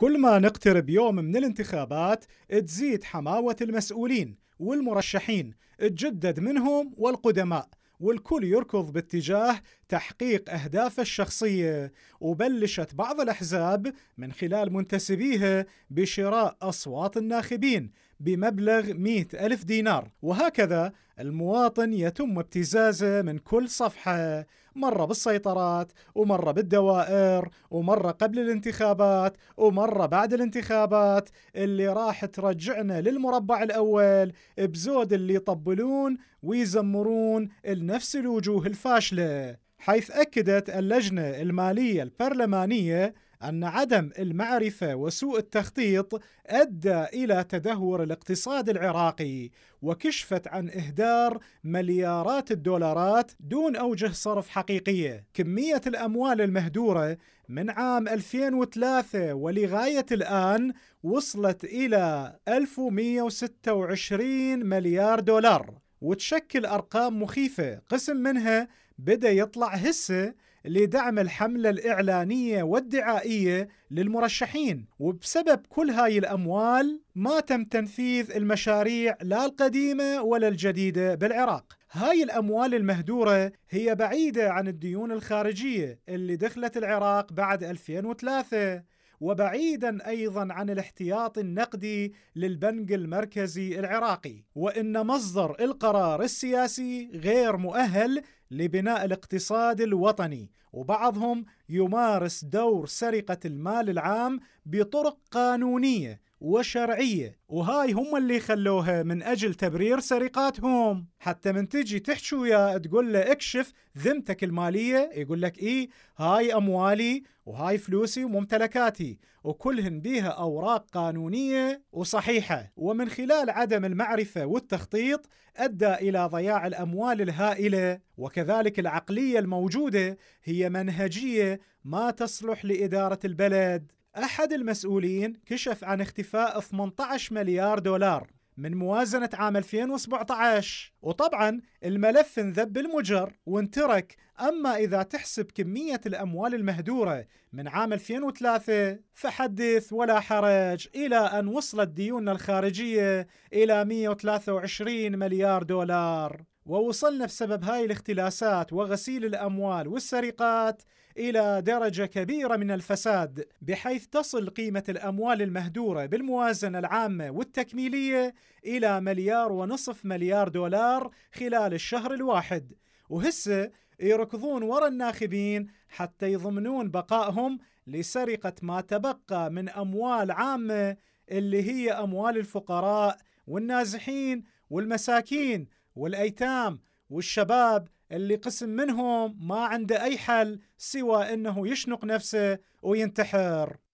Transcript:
كل ما نقترب يوم من الانتخابات تزيد حماوة المسؤولين والمرشحين تجدد منهم والقدماء والكل يركض باتجاه تحقيق أهدافه الشخصية وبلشت بعض الأحزاب من خلال منتسبيها بشراء أصوات الناخبين بمبلغ 100 ألف دينار وهكذا المواطن يتم ابتزازه من كل صفحة مرة بالسيطرات ومرة بالدوائر ومرة قبل الانتخابات ومرة بعد الانتخابات اللي راح ترجعنا للمربع الأول بزود اللي يطبلون ويزمرون لنفس الوجوه الفاشلة حيث أكدت اللجنة المالية البرلمانية أن عدم المعرفة وسوء التخطيط أدى إلى تدهور الاقتصاد العراقي وكشفت عن إهدار مليارات الدولارات دون أوجه صرف حقيقية كمية الأموال المهدورة من عام 2003 ولغاية الآن وصلت إلى 1126 مليار دولار وتشكل أرقام مخيفة قسم منها بدأ يطلع هسه لدعم الحملة الإعلانية والدعائية للمرشحين وبسبب كل هاي الأموال ما تم تنفيذ المشاريع لا القديمة ولا الجديدة بالعراق هاي الأموال المهدورة هي بعيدة عن الديون الخارجية اللي دخلت العراق بعد 2003 وبعيدا ايضا عن الاحتياط النقدي للبنك المركزي العراقي وان مصدر القرار السياسي غير مؤهل لبناء الاقتصاد الوطني وبعضهم يمارس دور سرقة المال العام بطرق قانونية وشرعية وهاي هم اللي خلوها من أجل تبرير سرقاتهم حتى من تجي تحشو وياه تقول له اكشف ذمتك المالية يقول لك إيه هاي أموالي وهاي فلوسي وممتلكاتي وكلهن بيها أوراق قانونية وصحيحة ومن خلال عدم المعرفة والتخطيط أدى إلى ضياع الأموال الهائلة وكذلك العقليه الموجوده هي منهجيه ما تصلح لاداره البلد. احد المسؤولين كشف عن اختفاء 18 مليار دولار من موازنة عام 2017 وطبعا الملف انذب بالمجر وانترك أما إذا تحسب كمية الأموال المهدورة من عام 2003 فحدث ولا حرج إلى أن وصلت ديوننا الخارجية إلى 123 مليار دولار ووصلنا بسبب هاي الاختلاسات وغسيل الأموال والسرقات إلى درجة كبيرة من الفساد بحيث تصل قيمة الأموال المهدورة بالموازنة العامة والتكميلية إلى مليار ونصف مليار دولار خلال الشهر الواحد وهسه يركضون ورا الناخبين حتى يضمنون بقائهم لسرقة ما تبقى من أموال عامة اللي هي أموال الفقراء والنازحين والمساكين والايتام والشباب اللي قسم منهم ما عنده اي حل سوى انه يشنق نفسه وينتحر